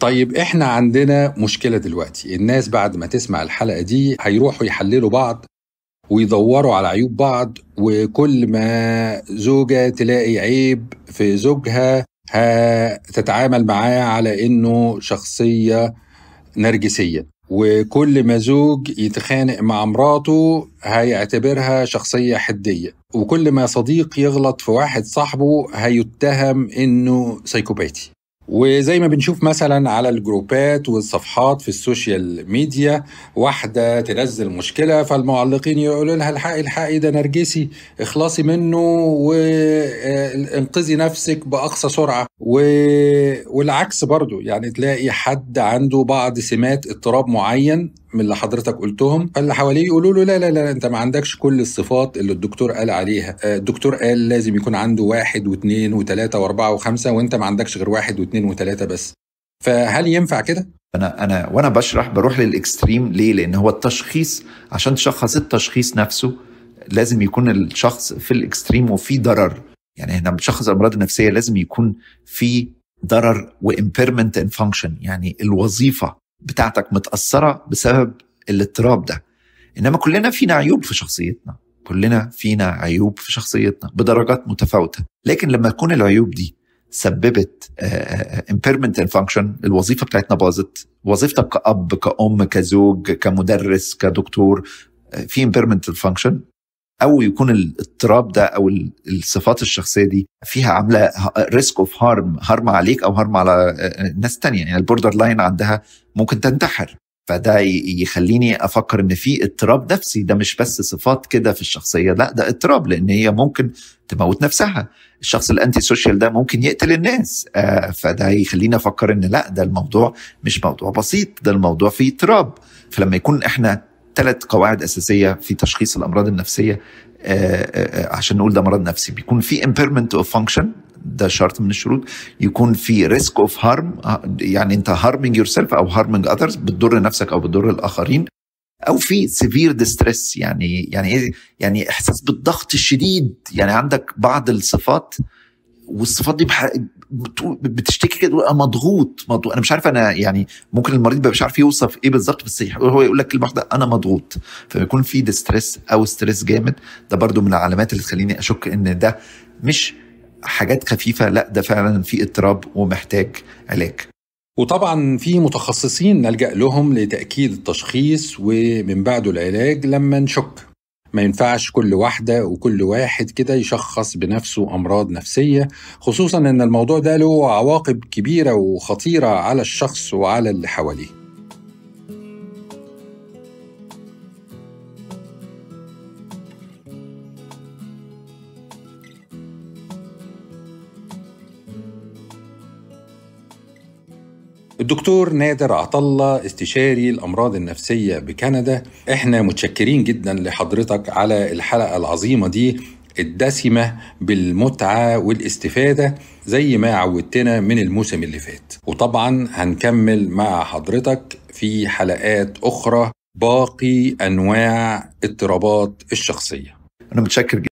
طيب احنا عندنا مشكله دلوقتي الناس بعد ما تسمع الحلقه دي هيروحوا يحللوا بعض ويدوروا على عيوب بعض وكل ما زوجه تلاقي عيب في زوجها هتتعامل معاه على انه شخصيه نرجسيه وكل ما زوج يتخانق مع مراته هيعتبرها شخصية حدية وكل ما صديق يغلط في واحد صاحبه هيتهم انه سايكوباتي وزي ما بنشوف مثلا على الجروبات والصفحات في السوشيال ميديا واحده تنزل مشكله فالمعلقين يقولوا لها الحقي الحقي ده نرجسي اخلصي منه وانقذي نفسك باقصى سرعه و... والعكس برضو يعني تلاقي حد عنده بعض سمات اضطراب معين من اللي حضرتك قلتهم فاللي حواليه يقولوا له لا لا لا انت ما عندكش كل الصفات اللي الدكتور قال عليها آه، الدكتور قال لازم يكون عنده واحد واثنين وثلاثة واربعة وخمسة وانت ما عندكش غير واحد واثنين وثلاثة بس فهل ينفع كده؟ انا انا وانا بشرح بروح للاكستريم ليه؟ لان هو التشخيص عشان تشخص التشخيص نفسه لازم يكون الشخص في الاكستريم وفي ضرر يعني احنا بنشخص الامراض النفسيه لازم يكون في ضرر وامبيرمنت ان فانكشن يعني الوظيفه بتاعتك متاثره بسبب الاضطراب ده انما كلنا فينا عيوب في شخصيتنا كلنا فينا عيوب في شخصيتنا بدرجات متفاوته لكن لما تكون العيوب دي سببت امبيرمنت ان فانكشن الوظيفه بتاعتنا باظت وظيفتك كاب كام كزوج كمدرس كدكتور آه، في امبيرمنت فانكشن او يكون الاضطراب ده او الصفات الشخصيه دي فيها عامله ريسك اوف هارم هارم عليك او هارم على آه، آه، ناس تانية يعني البوردر لاين عندها ممكن تنتحر فده يخليني افكر ان في اضطراب نفسي ده مش بس صفات كده في الشخصيه لا ده اضطراب لان هي ممكن تموت نفسها الشخص الانتي سوشيال ده ممكن يقتل الناس آه، فده يخليني افكر ان لا ده الموضوع مش موضوع بسيط ده الموضوع فيه اضطراب فلما يكون احنا ثلاث قواعد اساسيه في تشخيص الامراض النفسيه آه، آه، آه، عشان نقول ده مرض نفسي بيكون في impairment of function ده شرط من الشروط يكون في ريسك اوف هارم يعني انت هارمنج يور سيلف او هارمنج اذرز بتضر نفسك او بتضر الاخرين او في سيفير ديستريس يعني يعني ايه يعني احساس بالضغط الشديد يعني عندك بعض الصفات والصفات دي بتشتكي كده مضغوط مضغوط انا مش عارف انا يعني ممكن المريض بيبقى مش عارف يوصف ايه بالظبط بس هو يقول لك كلمه واحده انا مضغوط فبيكون في ديستريس او ستريس جامد ده برضو من العلامات اللي تخليني اشك ان ده مش حاجات خفيفه لا ده فعلا في اضطراب ومحتاج علاج وطبعا في متخصصين نلجا لهم لتاكيد التشخيص ومن بعده العلاج لما نشك ما ينفعش كل واحدة وكل واحد كده يشخص بنفسه أمراض نفسية خصوصا أن الموضوع ده له عواقب كبيرة وخطيرة على الشخص وعلى اللي حواليه الدكتور نادر عطلة استشاري الأمراض النفسية بكندا احنا متشكرين جدا لحضرتك على الحلقة العظيمة دي الدسمة بالمتعة والاستفادة زي ما عودتنا من الموسم اللي فات وطبعا هنكمل مع حضرتك في حلقات أخرى باقي أنواع اضطرابات الشخصية أنا متشكر جدا